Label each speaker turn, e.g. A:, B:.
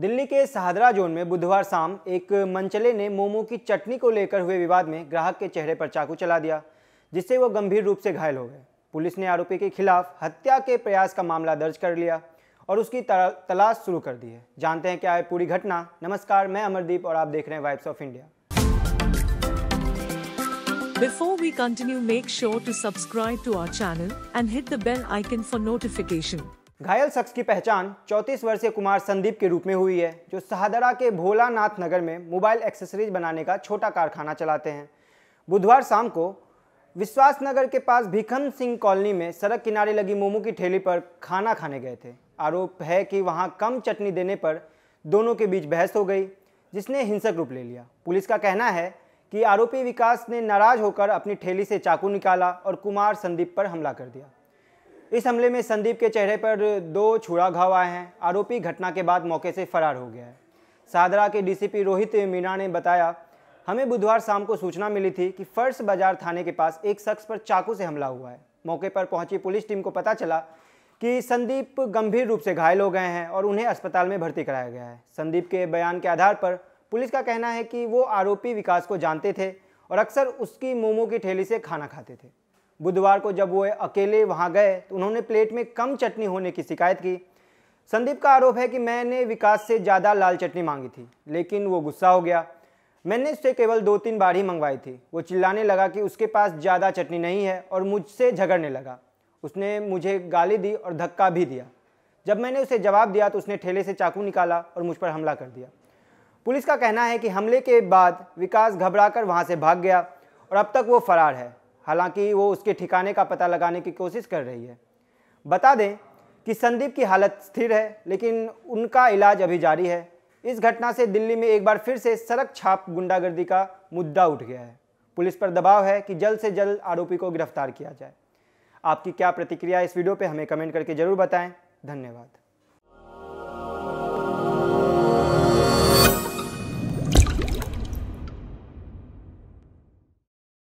A: दिल्ली के सहादरा जोन में बुधवार शाम एक मंचले ने मोमो की चटनी को लेकर हुए विवाद में ग्राहक के चेहरे पर चाकू चला दिया जिससे वो गंभीर रूप से घायल हो गए पुलिस ने आरोपी के खिलाफ हत्या के प्रयास का मामला दर्ज कर लिया और उसकी तलाश शुरू कर दी है जानते हैं क्या है पूरी घटना नमस्कार मैं अमरदीप और आप देख रहे हैं vibes of India Before we continue, make sure to subscribe to our channel and hit the bell icon for notification. घायल शख्स की पहचान चौंतीस वर्षीय कुमार संदीप के रूप में हुई है जो शाहदरा के भोलानाथ नगर में मोबाइल एक्सेसरीज बनाने का छोटा कारखाना चलाते हैं बुधवार शाम को विश्वास नगर के पास भीखम सिंह कॉलोनी में सड़क किनारे लगी मोमो की ठेली पर खाना खाने गए थे आरोप है कि वहां कम चटनी देने पर दोनों के बीच बहस हो गई जिसने हिंसक रूप ले लिया पुलिस का कहना है कि आरोपी विकास ने नाराज होकर अपनी ठेली से चाकू निकाला और कुमार संदीप पर हमला कर दिया इस हमले में संदीप के चेहरे पर दो छुरा घाव आए हैं आरोपी घटना के बाद मौके से फरार हो गया है सादरा के डीसीपी रोहित मीणा ने बताया हमें बुधवार शाम को सूचना मिली थी कि फर्श बाजार थाने के पास एक शख्स पर चाकू से हमला हुआ है मौके पर पहुंची पुलिस टीम को पता चला कि संदीप गंभीर रूप से घायल हो गए हैं और उन्हें अस्पताल में भर्ती कराया गया है संदीप के बयान के आधार पर पुलिस का कहना है कि वो आरोपी विकास को जानते थे और अक्सर उसकी मोमो की ठेली से खाना खाते थे बुधवार को जब वो अकेले वहाँ गए तो उन्होंने प्लेट में कम चटनी होने की शिकायत की संदीप का आरोप है कि मैंने विकास से ज़्यादा लाल चटनी मांगी थी लेकिन वो गुस्सा हो गया मैंने उससे केवल दो तीन बार ही मंगवाई थी वो चिल्लाने लगा कि उसके पास ज़्यादा चटनी नहीं है और मुझसे झगड़ने लगा उसने मुझे गाली दी और धक्का भी दिया जब मैंने उसे जवाब दिया तो उसने ठेले से चाकू निकाला और मुझ पर हमला कर दिया पुलिस का कहना है कि हमले के बाद विकास घबराकर वहाँ से भाग गया और अब तक वो फरार है हालांकि वो उसके ठिकाने का पता लगाने की कोशिश कर रही है बता दें कि संदीप की हालत स्थिर है लेकिन उनका इलाज अभी जारी है इस घटना से दिल्ली में एक बार फिर से सड़क छाप गुंडागर्दी का मुद्दा उठ गया है पुलिस पर दबाव है कि जल्द से जल्द आरोपी को गिरफ्तार किया जाए आपकी क्या प्रतिक्रिया इस वीडियो पर हमें कमेंट करके ज़रूर बताएं धन्यवाद